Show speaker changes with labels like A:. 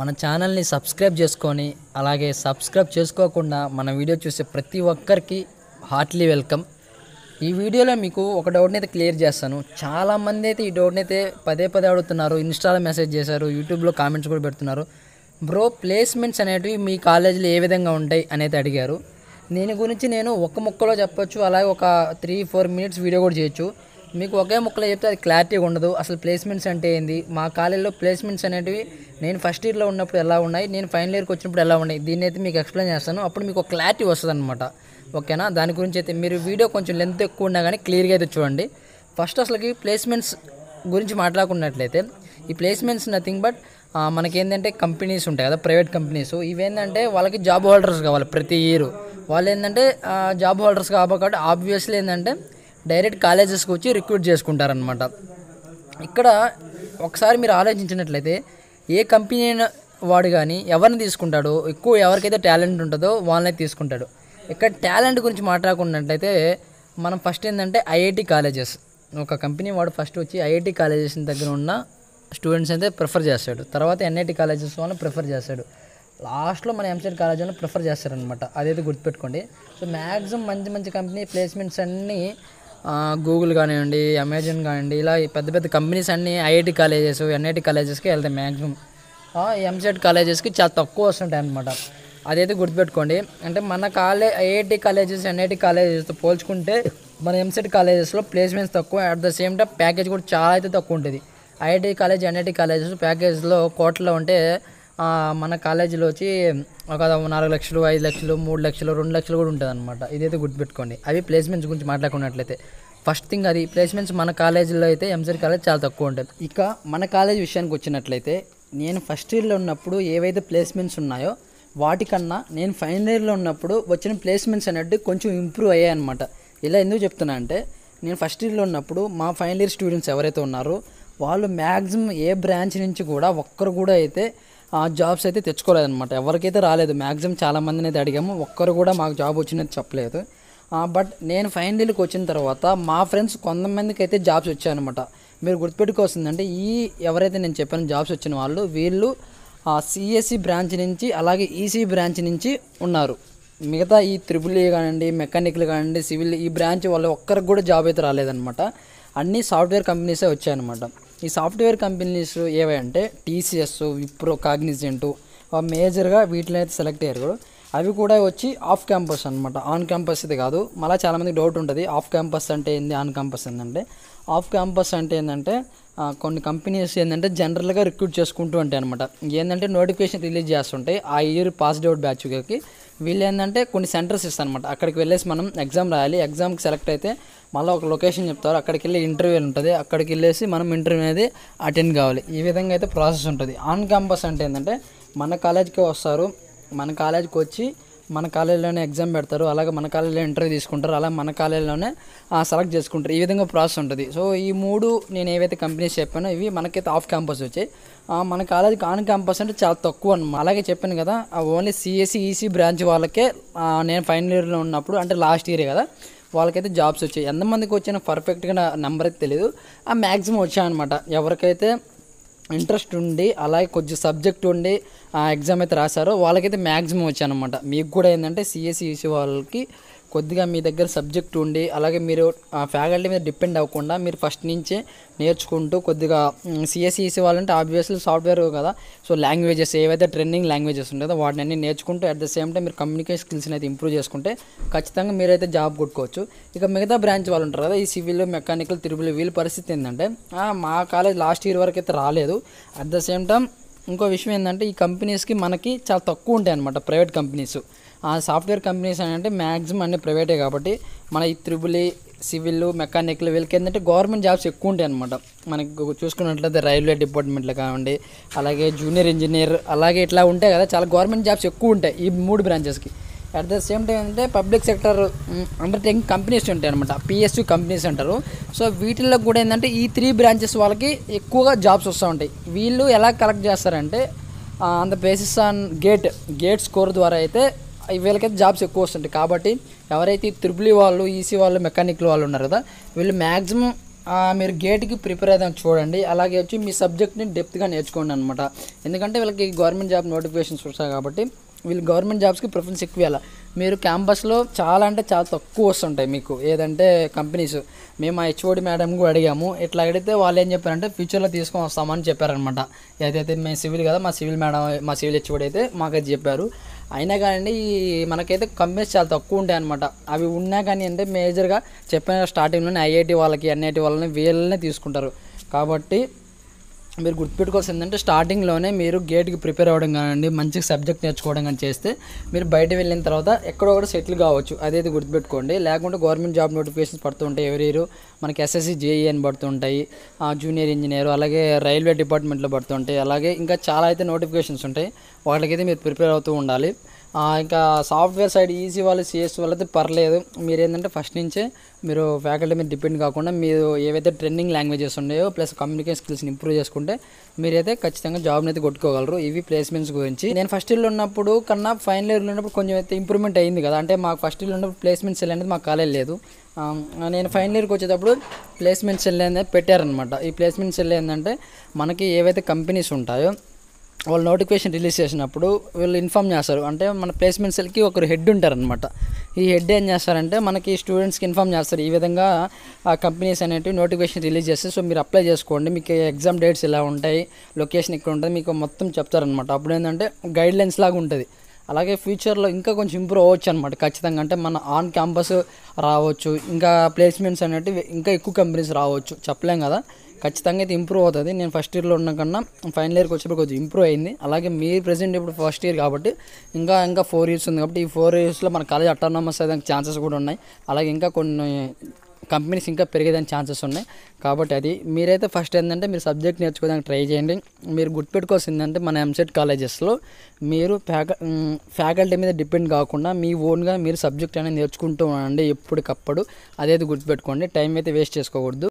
A: మన ఛానల్ని సబ్స్క్రైబ్ చేసుకొని అలాగే సబ్స్క్రైబ్ చేసుకోకుండా మన వీడియో చూసే ప్రతి ఒక్కరికి హార్ట్లీ వెల్కమ్ ఈ వీడియోలో మీకు ఒక డౌట్ని అయితే క్లియర్ చేస్తాను చాలామంది అయితే ఈ డౌట్ని అయితే పదే పదే అడుగుతున్నారు ఇన్స్టాలో మెసేజ్ చేశారు యూట్యూబ్లో కామెంట్స్ కూడా పెడుతున్నారు బ్రో ప్లేస్మెంట్స్ అనేటివి మీ కాలేజీలో ఏ విధంగా ఉంటాయి అనేది అడిగారు దీని గురించి నేను ఒక ముక్కలో చెప్పొచ్చు అలాగే ఒక త్రీ ఫోర్ మినిట్స్ వీడియో కూడా చేయొచ్చు మీకు ఒకే ముక్కలో చెప్తే అది క్లారిటీ ఉండదు అసలు ప్లేస్మెంట్స్ అంటే ఏంది మా కాలేజీలో ప్లేస్మెంట్స్ అనేటివి నేను ఫస్ట్ ఇయర్లో ఉన్నప్పుడు ఎలా ఉన్నాయి నేను ఫైనల్ ఇయర్కి వచ్చినప్పుడు ఎలా ఉన్నాయి దీన్ని అయితే మీకు ఎక్స్ప్లెయిన్ చేస్తాను అప్పుడు మీకు క్లారిటీ వస్తుంది అనమాట ఓకేనా దాని గురించి అయితే మీరు వీడియో కొంచెం లెంత్ ఎక్కువ ఉన్నా కానీ క్లియర్గా అయితే చూడండి ఫస్ట్ అసలుకి ప్లేస్మెంట్స్ గురించి మాట్లాడుకున్నట్లయితే ఈ ప్లేస్మెంట్స్ నథింగ్ బట్ మనకేంటంటే కంపెనీస్ ఉంటాయి కదా ప్రైవేట్ కంపెనీస్ ఇవేంటంటే వాళ్ళకి జాబ్ హోల్డర్స్ కావాలి ప్రతి ఇయర్ వాళ్ళు ఏంటంటే జాబ్ హోల్డర్స్ కాబట్టి ఆబ్వియస్లీ ఏంటంటే డైరెక్ట్ కాలేజెస్కి వచ్చి రిక్రూట్ చేసుకుంటారనమాట ఇక్కడ ఒకసారి మీరు ఆలోచించినట్లయితే ఏ కంపెనీ వాడు కానీ ఎవరిని తీసుకుంటాడో ఎక్కువ ఎవరికైతే టాలెంట్ ఉంటుందో వాళ్ళని తీసుకుంటాడు ఇక్కడ టాలెంట్ గురించి మాట్లాడుకున్నట్లయితే మనం ఫస్ట్ ఏంటంటే ఐఐటి కాలేజెస్ ఒక కంపెనీ వాడు ఫస్ట్ వచ్చి ఐఐటి కాలేజెస్ దగ్గర ఉన్న స్టూడెంట్స్ అయితే ప్రిఫర్ చేస్తాడు తర్వాత ఎన్ఐటి కాలేజెస్ వాళ్ళని ప్రిఫర్ చేస్తాడు లాస్ట్లో మన ఎంసెట్ కాలేజ్ ప్రిఫర్ చేస్తారనమాట అదైతే గుర్తుపెట్టుకోండి సో మ్యాక్సిమం మంచి మంచి కంపెనీ ప్లేస్మెంట్స్ అన్నీ గూగుల్ కానివ్వండి అమెజాన్ కానివ్వండి ఇలా పెద్ద పెద్ద కంపెనీస్ అన్నీ ఐఐటి కాలేజెస్ ఎన్ఐటి కాలేజెస్కి వెళ్తాయి మ్యాక్సిమం ఎంసెట్ కాలేజెస్కి చాలా తక్కువ వస్తుంటాయి అనమాట అదైతే గుర్తుపెట్టుకోండి అంటే మన కాలే ఐఐటి కాలేజెస్ ఎన్ఐటి కాలేజెస్తో పోల్చుకుంటే మన ఎంసెట్ కాలేజెస్లో ప్లేస్మెంట్స్ తక్కువ at the same time package కూడా చాలా అయితే తక్కువ ఉంటుంది ఐఐటి కాలేజ్ ఎన్ఐటి కాలేజెస్ ప్యాకేజ్లో కోట్లో ఉంటే మన కాలేజీలో వచ్చి ఒక నాలుగు లక్షలు ఐదు లక్షలు మూడు లక్షలు రెండు లక్షలు కూడా ఉంటుంది అనమాట ఇదైతే గుర్తుపెట్టుకోండి అవి ప్లేస్మెంట్స్ గురించి మాట్లాడుకున్నట్లయితే ఫస్ట్ థింగ్ అది ప్లేస్మెంట్స్ మన కాలేజీలో అయితే ఎంసెట్ కాలేజ్ చాలా తక్కువ ఉంటుంది ఇక మన కాలేజ్ విషయానికి వచ్చినట్లయితే నేను ఫస్ట్ ఇయర్లో ఉన్నప్పుడు ఏవైతే ప్లేస్మెంట్స్ ఉన్నాయో వాటికన్నా నేను ఫైనల్ ఇయర్లో ఉన్నప్పుడు వచ్చిన ప్లేస్మెంట్స్ అనేవి కొంచెం ఇంప్రూవ్ అయ్యాయి అనమాట ఇలా ఎందుకు చెప్తున్నా అంటే నేను ఫస్ట్ ఇయర్లో ఉన్నప్పుడు మా ఫైనల్ ఇయర్ స్టూడెంట్స్ ఎవరైతే ఉన్నారో వాళ్ళు మ్యాక్సిమం ఏ బ్రాంచ్ నుంచి కూడా ఒక్కరు కూడా అయితే ఆ జాబ్స్ అయితే తెచ్చుకోలేదన్నమాట ఎవరికైతే రాలేదు మ్యాక్సిమం మందిని అయితే అడిగాము ఒక్కరు కూడా మాకు జాబ్ వచ్చినది చెప్పలేదు బట్ నేను ఫైనల్ ఇయర్కి వచ్చిన తర్వాత మా ఫ్రెండ్స్ కొంతమందికి అయితే జాబ్స్ వచ్చాయన్నమాట మీరు గుర్తుపెట్టుకోవాల్సిందంటే ఈ ఎవరైతే నేను చెప్పాను జాబ్స్ వచ్చిన వాళ్ళు వీళ్ళు సిఎస్సి బ్రాంచ్ e నుంచి అలాగే ఈసీ e బ్రాంచ్ నుంచి ఉన్నారు మిగతా ఈ త్రిబుల్ ఏ కానివ్వండి మెకానికల్ కానివ్వండి సివిల్ ఈ బ్రాంచ్ వాళ్ళు ఒక్కరికి కూడా జాబ్ అయితే రాలేదన్నమాట అన్నీ సాఫ్ట్వేర్ కంపెనీసే వచ్చాయన్నమాట ఈ సాఫ్ట్వేర్ కంపెనీస్ ఏవి అంటే టీసీఎస్ విప్రో కాగ్నిజెంటు మేజర్గా వీటిలో అయితే సెలెక్ట్ అయ్యారు అవి కూడా వచ్చి ఆఫ్ క్యాంపస్ అనమాట ఆన్ క్యాంపస్ ఇది కాదు మళ్ళీ చాలామందికి డౌట్ ఉంటుంది ఆఫ్ క్యాంపస్ అంటే ఏంది ఆన్ క్యాంపస్ ఏంటంటే ఆఫ్ క్యాంపస్ అంటే ఏంటంటే కొన్ని కంపెనీస్ ఏంటంటే జనరల్గా రిక్రూట్ చేసుకుంటూ ఉంటాయి అనమాట ఏంటంటే నోటిఫికేషన్ రిలీజ్ చేస్తుంటాయి ఆ ఇయర్ పాస్డ్ అవుట్ బ్యాచ్కి వీళ్ళు ఏంటంటే కొన్ని సెంటర్స్ ఇస్తాను అనమాట అక్కడికి వెళ్ళేసి మనం ఎగ్జామ్ రాయాలి ఎగ్జామ్కి సెలెక్ట్ అయితే మళ్ళీ ఒక లొకేషన్ చెప్తారు అక్కడికి వెళ్ళి ఇంటర్వ్యూ ఉంటుంది అక్కడికి వెళ్ళేసి మనం ఇంటర్వ్యూ అనేది అటెండ్ కావాలి ఈ విధంగా అయితే ప్రాసెస్ ఉంటుంది ఆన్ క్యాంపస్ అంటే ఏంటంటే మన కాలేజ్కే వస్తారు మన కాలేజీకి వచ్చి మన కాలేజీలోనే ఎగ్జామ్ పెడతారు అలాగే మన కాలేజీలో ఇంటర్వ్యూ తీసుకుంటారు అలాగే మన కాలేజీలోనే సెలెక్ట్ చేసుకుంటారు ఈ విధంగా ప్రాసెస్ ఉంటుంది సో ఈ మూడు నేను ఏవైతే కంపెనీస్ చెప్పానో ఇవి మనకైతే ఆఫ్ క్యాంపస్ వచ్చాయి మన కాలేజీకి ఆన్ క్యాంపస్ అంటే చాలా తక్కువ అనమాట అలాగే చెప్పాను కదా only CSC EC e, e branch వాళ్ళకే నేను ఫైనల్ ఇయర్లో ఉన్నప్పుడు అంటే లాస్ట్ ఇయరే కదా వాళ్ళకైతే జాబ్స్ వచ్చాయి ఎంతమందికి వచ్చిన పర్ఫెక్ట్గా నెంబర్ అయితే తెలియదు ఆ మ్యాక్సిమం వచ్చాయనమాట ఎవరికైతే ఇంట్రెస్ట్ ఉండి అలాగే కొంచెం సబ్జెక్ట్ ఉండి ఆ ఎగ్జామ్ అయితే రాశారో వాళ్ళకైతే మ్యాక్సిమం అనమాట మీకు కూడా ఏంటంటే సిఎస్ఈసీ e వాళ్ళకి కొద్దిగా మీ దగ్గర సబ్జెక్ట్ ఉండి అలాగే మీరు ఫ్యాకల్టీ మీద డిపెండ్ అవ్వకుండా మీరు ఫస్ట్ నుంచే నేర్చుకుంటూ కొద్దిగా సిఎస్ఈసి e e వాళ్ళంటే ఆబ్వియస్లీ సాఫ్ట్వేర్ కదా సో లాంగ్వేజెస్ ఏవైతే ట్రెండింగ్ లాంగ్వేజెస్ ఉంటాయో వాటిని అన్ని నేర్చుకుంటూ అట్ ద సేమ్ టైం మీరు కమ్యూనికేషన్ స్కిల్స్ని అయితే ఇంప్రూవ్ చేసుకుంటే ఖచ్చితంగా మీరైతే జాబ్ కొట్టుకోవచ్చు ఇక మిగతా బ్రాంచ్ వాళ్ళు ఉంటారు కదా ఈ సివిల్ మెకానికల్ తిరుపులు వీళ్ళ పరిస్థితి ఏంటంటే మా కాలేజ్ లాస్ట్ ఇయర్ వరకు అయితే రాలేదు అట్ ద సేమ్ టైం ఇంకో విషయం ఏంటంటే ఈ కంపెనీస్కి మనకి చాలా తక్కువ ఉంటాయి అనమాట ప్రైవేట్ కంపెనీస్ ఆ సాఫ్ట్వేర్ కంపెనీస్ అని అంటే మ్యాక్సిమం అన్ని ప్రైవేటే కాబట్టి మన ఈ త్రిబులి సివిల్ మెకానికల్ వీళ్ళకి ఏంటంటే గవర్నమెంట్ జాబ్స్ ఎక్కువ ఉంటాయి అనమాట మనకు చూసుకున్నట్లయితే రైల్వే డిపార్ట్మెంట్లు కావండి అలాగే జూనియర్ ఇంజనీర్ అలాగే ఇట్లా ఉంటాయి కదా చాలా గవర్నమెంట్ జాబ్స్ ఎక్కువ ఉంటాయి ఈ మూడు బ్రాంచెస్కి అట్ ద సేమ్ టైం ఏంటంటే పబ్లిక్ సెక్టర్ అండర్టేకింగ్ కంపెనీస్ ఉంటాయి అనమాట పిఎస్యూ కంపెనీస్ అంటారు సో వీటిల్లో కూడా ఏంటంటే ఈ త్రీ బ్రాంచెస్ వాళ్ళకి ఎక్కువగా జాబ్స్ వస్తూ ఉంటాయి వీళ్ళు ఎలా కలెక్ట్ చేస్తారంటే అంత basis on gate gate score ద్వారా అయితే వీళ్ళకైతే జాబ్స్ ఎక్కువ వస్తుంటాయి కాబట్టి ఎవరైతే త్రిపులి e వాళ్ళు ఈసీ e వాళ్ళు మెకానిక్లు వాళ్ళు ఉన్నారు కదా వీళ్ళు మ్యాక్సిమం మీరు గేట్కి ప్రిపేర్ అయ్యాక చూడండి అలాగే వచ్చి మీ సబ్జెక్ట్ని డెప్త్గా నేర్చుకోండి అనమాట ఎందుకంటే వీళ్ళకి గవర్నమెంట్ జాబ్ నోటిఫికేషన్స్ వస్తాయి కాబట్టి వీళ్ళు గవర్నమెంట్ జాబ్స్కి ప్రిఫరెన్స్ ఎక్కువ మీరు క్యాంపస్లో చాలా అంటే చాలా తక్కువ వస్తుంటాయి మీకు ఏదంటే కంపెనీస్ మేము మా హెచ్ఓడి మేడం కూడా అడిగాము ఇట్లా అడిగితే వాళ్ళు ఏం చెప్పారంటే ఫ్యూచర్లో తీసుకొని వస్తామని చెప్పారనమాట ఏదైతే మేము సివిల్ కదా మా సివిల్ మేడం మా సివిల్ హెచ్ఓడి అయితే మాకైతే చెప్పారు అయినా కానీ ఈ మనకైతే కంపెనీస్ చాలా తక్కువ ఉంటాయి అనమాట అవి ఉన్నా కానీ అంటే మేజర్గా చెప్పిన స్టార్టింగ్లోనే ఐఐటి వాళ్ళకి ఎన్ఐటి వాళ్ళని వీళ్ళనే తీసుకుంటారు కాబట్టి మీరు గుర్తుపెట్టుకోవాల్సి ఏంటంటే స్టార్టింగ్లోనే మీరు గేట్కి ప్రిపేర్ అవ్వడం కానివ్వండి మంచి సబ్జెక్ట్ నేర్చుకోవడం కానీ చేస్తే మీరు బయట వెళ్ళిన తర్వాత ఎక్కడో ఒకటి సెటిల్ కావచ్చు అదేది గుర్తుపెట్టుకోండి లేకుంటే గవర్నమెంట్ జాబ్ నోటిఫికేషన్స్ పడుతుంటాయి ఎవరి ఇయరు మనకి ఎస్ఎస్సి జేఈ అని పడుతుంటాయి జూనియర్ ఇంజనీర్ అలాగే రైల్వే డిపార్ట్మెంట్లో పడుతుంటాయి అలాగే ఇంకా చాలా అయితే నోటిఫికేషన్స్ ఉంటాయి వాటికైతే మీరు ప్రిపేర్ అవుతూ ఉండాలి ఇంకా సాఫ్ట్వేర్ సైడ్ ఈజీ వాళ్ళు సిఎస్ వాళ్ళైతే పర్లేదు మీరు ఏంటంటే ఫస్ట్ నుంచే మీరు ఫ్యాకల్టీ మీద డిపెండ్ కాకుండా మీరు ఏవైతే ట్రెండింగ్ లాంగ్వేజెస్ ఉన్నాయో ప్లస్ కమ్యూనికేషన్ స్కిల్స్ని ఇంప్రూవ్ చేసుకుంటే మీరైతే ఖచ్చితంగా జాబ్ని అయితే కొట్టుకోగలరు ఇవి ప్లేస్మెంట్స్ గురించి నేను ఫస్ట్ ఇయర్లో ఉన్నప్పుడు కన్నా ఫైనల్ ఇయర్లో ఉన్నప్పుడు కొంచెం అయితే ఇంప్రూవ్మెంట్ అయింది కదా అంటే మాకు ఫస్ట్ ఇయర్లో ఉన్నప్పుడు ప్లేస్మెంట్స్ వెళ్ళేది అనేది మాకు కాలేజ్ లేదు నేను ఫైనల్ ఇయర్కి వచ్చేటప్పుడు ప్లేస్మెంట్స్ వెళ్ళేది అనేది పెట్టారనమాట ఈ ప్లేస్మెంట్స్ సెల్ ఏంటంటే మనకి ఏవైతే కంపెనీస్ ఉంటాయో వాళ్ళు నోటిఫికేషన్ రిలీజ్ చేసినప్పుడు వీళ్ళు ఇన్ఫామ్ చేస్తారు అంటే మన ప్లేస్మెంట్ సెల్కి ఒకరు హెడ్ ఉంటారనమాట ఈ హెడ్ ఏం చేస్తారంటే మనకి స్టూడెంట్స్కి ఇన్ఫామ్ చేస్తారు ఈ విధంగా ఆ కంపెనీస్ అనేవి నోటిఫికేషన్ రిలీజ్ చేస్తే సో మీరు అప్లై చేసుకోండి మీకు ఎగ్జామ్ డేట్స్ ఇలా ఉంటాయి లొకేషన్ ఇక్కడ ఉంటుంది మీకు మొత్తం చెప్తారనమాట అప్పుడు ఏంటంటే గైడ్ లైన్స్ లాగా ఉంటుంది అలాగే ఫ్యూచర్లో ఇంకా కొంచెం ఇంప్రూవ్ అవ్వచ్చు అనమాట ఖచ్చితంగా అంటే మన ఆన్ క్యాంపస్ రావచ్చు ఇంకా ప్లేస్మెంట్స్ అనేవి ఇంకా ఎక్కువ కంపెనీస్ రావచ్చు చెప్పలేం కదా ఖచ్చితంగా అయితే ఇంప్రూవ్ అవుతుంది నేను ఫస్ట్ ఇయర్లో ఉన్న కన్నా ఫైనల్ ఇయర్కి వచ్చేప్పుడు కొంచెం ఇంప్రూవ్ అయింది అలాగే మీరు ప్రెసెంట్ ఇప్పుడు ఫస్ట్ ఇయర్ కాబట్టి ఇంకా ఇంకా ఫోర్ ఇయర్స్ ఉంది కాబట్టి ఈ ఫోర్ ఇయర్స్లో మన కాలేజ్ అటానమస్ అయ్యేదానికి ఛాన్సెస్ కూడా ఉన్నాయి అలాగే ఇంకా కొన్ని కంపెనీస్ ఇంకా పెరిగేదానికి ఛాన్సెస్ ఉన్నాయి కాబట్టి అది మీరైతే ఫస్ట్ ఏంటంటే మీరు సబ్జెక్ట్ నేర్చుకోవడానికి ట్రై చేయండి మీరు గుర్తుపెట్టుకోవాల్సింది ఏంటంటే మన ఎంసెట్ కాలేజెస్లో మీరు ఫ్యాక ఫ్యాకల్టీ మీద డిపెండ్ కాకుండా మీ ఓన్గా మీరు సబ్జెక్ట్ అనేది నేర్చుకుంటూ ఉండండి ఎప్పటికప్పుడు అదైతే గుర్తుపెట్టుకోండి టైం అయితే వేస్ట్ చేసుకోకూడదు